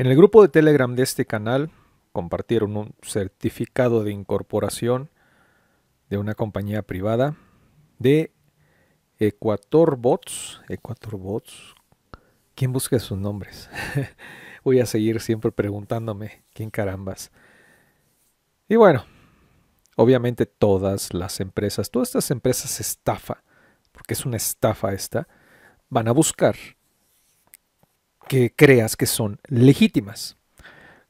En el grupo de Telegram de este canal compartieron un certificado de incorporación de una compañía privada de Ecuador Bots. Bots. ¿Quién busca sus nombres? Voy a seguir siempre preguntándome quién carambas. Y bueno, obviamente todas las empresas, todas estas empresas estafa, porque es una estafa esta, van a buscar que creas que son legítimas.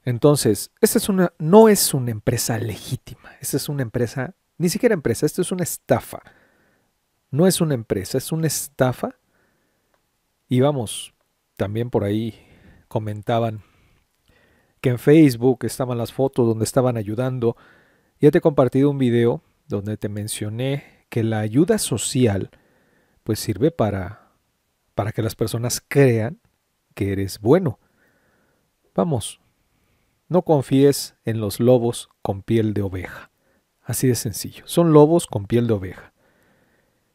Entonces, esta es una, no es una empresa legítima, esta es una empresa, ni siquiera empresa, esto es una estafa. No es una empresa, es una estafa. Y vamos, también por ahí comentaban que en Facebook estaban las fotos donde estaban ayudando. Ya te he compartido un video donde te mencioné que la ayuda social pues sirve para, para que las personas crean que eres bueno. Vamos, no confíes en los lobos con piel de oveja. Así de sencillo, son lobos con piel de oveja.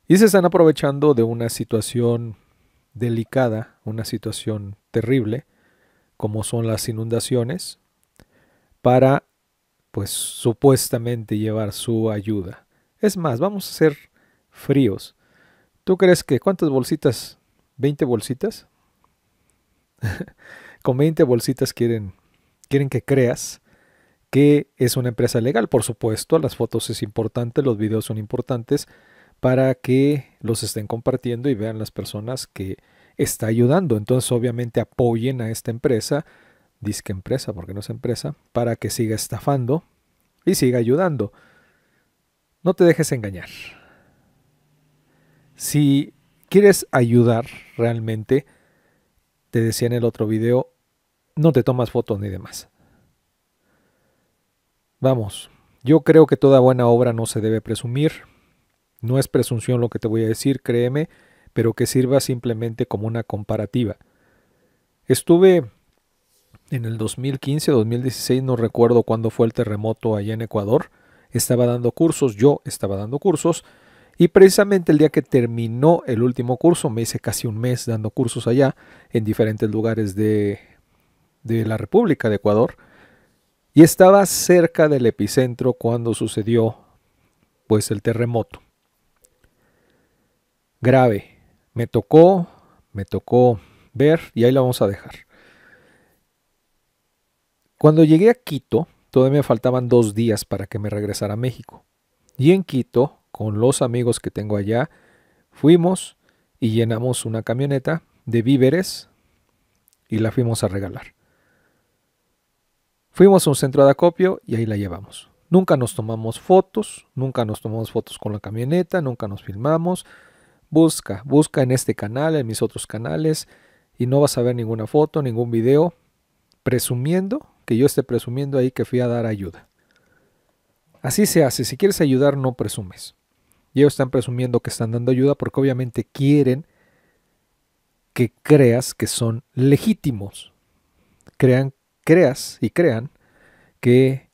Y se están aprovechando de una situación delicada, una situación terrible, como son las inundaciones, para, pues, supuestamente llevar su ayuda. Es más, vamos a ser fríos. ¿Tú crees que cuántas bolsitas? ¿20 bolsitas? con 20 bolsitas quieren, quieren que creas que es una empresa legal. Por supuesto, las fotos es importante, los videos son importantes para que los estén compartiendo y vean las personas que está ayudando. Entonces, obviamente, apoyen a esta empresa, disque empresa, porque no es empresa, para que siga estafando y siga ayudando. No te dejes engañar. Si quieres ayudar realmente, te decía en el otro video, no te tomas fotos ni demás. Vamos, yo creo que toda buena obra no se debe presumir. No es presunción lo que te voy a decir, créeme, pero que sirva simplemente como una comparativa. Estuve en el 2015, 2016, no recuerdo cuándo fue el terremoto allá en Ecuador. Estaba dando cursos, yo estaba dando cursos y precisamente el día que terminó el último curso, me hice casi un mes dando cursos allá, en diferentes lugares de, la República de Ecuador, y estaba cerca del epicentro cuando sucedió pues el terremoto. Grave, me tocó, me tocó ver y ahí la vamos a dejar. Cuando llegué a Quito, todavía me faltaban dos días para que me regresara a México. Y en Quito con los amigos que tengo allá, fuimos y llenamos una camioneta de víveres y la fuimos a regalar. Fuimos a un centro de acopio y ahí la llevamos. Nunca nos tomamos fotos, nunca nos tomamos fotos con la camioneta, nunca nos filmamos. Busca, busca en este canal, en mis otros canales, y no vas a ver ninguna foto, ningún video, presumiendo que yo esté presumiendo ahí que fui a dar ayuda. Así se hace, si quieres ayudar no presumes. Y ellos están presumiendo que están dando ayuda porque obviamente quieren que creas que son legítimos. Crean, creas y crean que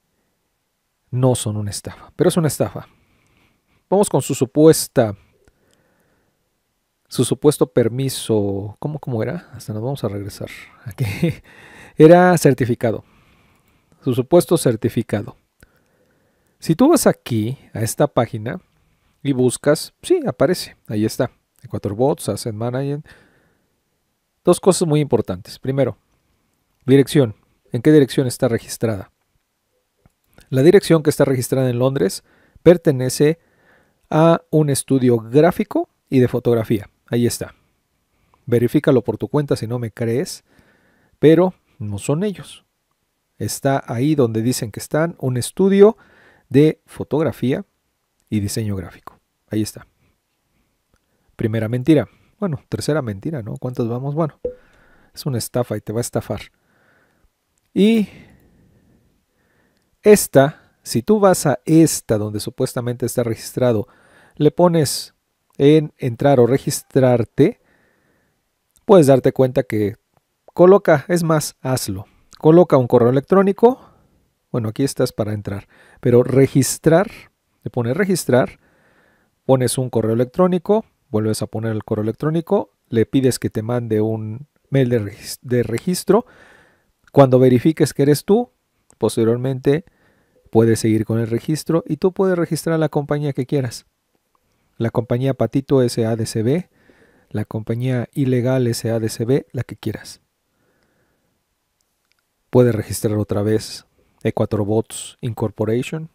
no son una estafa. Pero es una estafa. Vamos con su supuesta. Su supuesto permiso. ¿Cómo, cómo era? Hasta nos vamos a regresar. Aquí. Era certificado. Su supuesto certificado. Si tú vas aquí, a esta página, y buscas, sí, aparece, ahí está. Bots, Asset Manager. Dos cosas muy importantes. Primero, dirección. ¿En qué dirección está registrada? La dirección que está registrada en Londres pertenece a un estudio gráfico y de fotografía. Ahí está. Verifícalo por tu cuenta si no me crees, pero no son ellos. Está ahí donde dicen que están un estudio de fotografía y diseño gráfico. Ahí está. Primera mentira. Bueno, tercera mentira, ¿no? ¿Cuántos vamos? Bueno, es una estafa y te va a estafar. Y esta, si tú vas a esta donde supuestamente está registrado, le pones en entrar o registrarte, puedes darte cuenta que coloca, es más, hazlo. Coloca un correo electrónico. Bueno, aquí estás para entrar, pero registrar, le pone registrar pones un correo electrónico, vuelves a poner el correo electrónico, le pides que te mande un mail de, registro. Cuando verifiques que eres tú, posteriormente puedes seguir con el registro y tú puedes registrar la compañía que quieras. La compañía Patito SADCB, la compañía ilegal SADCB, la que quieras. Puedes registrar otra vez 4 Bots Incorporation,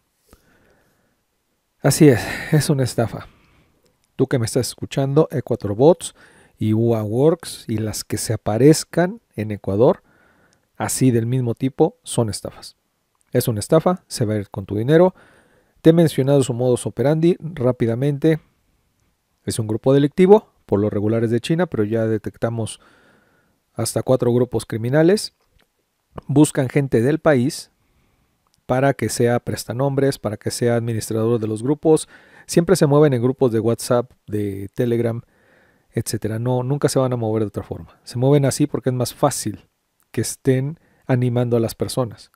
Así es, es una estafa. Tú que me estás escuchando, Bots y UAWorks y las que se aparezcan en Ecuador, así del mismo tipo, son estafas. Es una estafa, se va a ir con tu dinero. Te he mencionado su modus operandi rápidamente. Es un grupo delictivo, por los regulares de China, pero ya detectamos hasta cuatro grupos criminales. Buscan gente del país para que sea prestanombres, para que sea administrador de los grupos. Siempre se mueven en grupos de WhatsApp, de Telegram, etc. No, nunca se van a mover de otra forma. Se mueven así porque es más fácil que estén animando a las personas.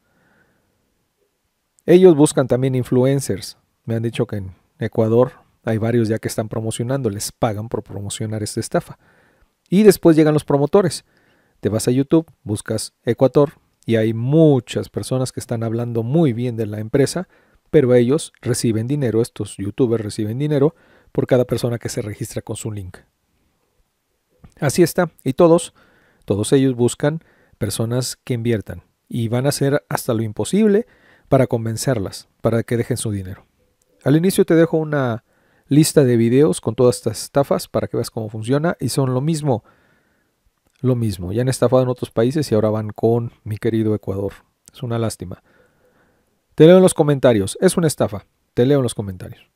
Ellos buscan también influencers. Me han dicho que en Ecuador hay varios ya que están promocionando, les pagan por promocionar esta estafa. Y después llegan los promotores. Te vas a YouTube, buscas Ecuador, y hay muchas personas que están hablando muy bien de la empresa, pero ellos reciben dinero, estos youtubers reciben dinero por cada persona que se registra con su link. Así está, y todos, todos ellos buscan personas que inviertan y van a hacer hasta lo imposible para convencerlas, para que dejen su dinero. Al inicio te dejo una lista de videos con todas estas estafas para que veas cómo funciona y son lo mismo lo mismo. Ya han estafado en otros países y ahora van con mi querido Ecuador. Es una lástima. Te leo en los comentarios. Es una estafa. Te leo en los comentarios.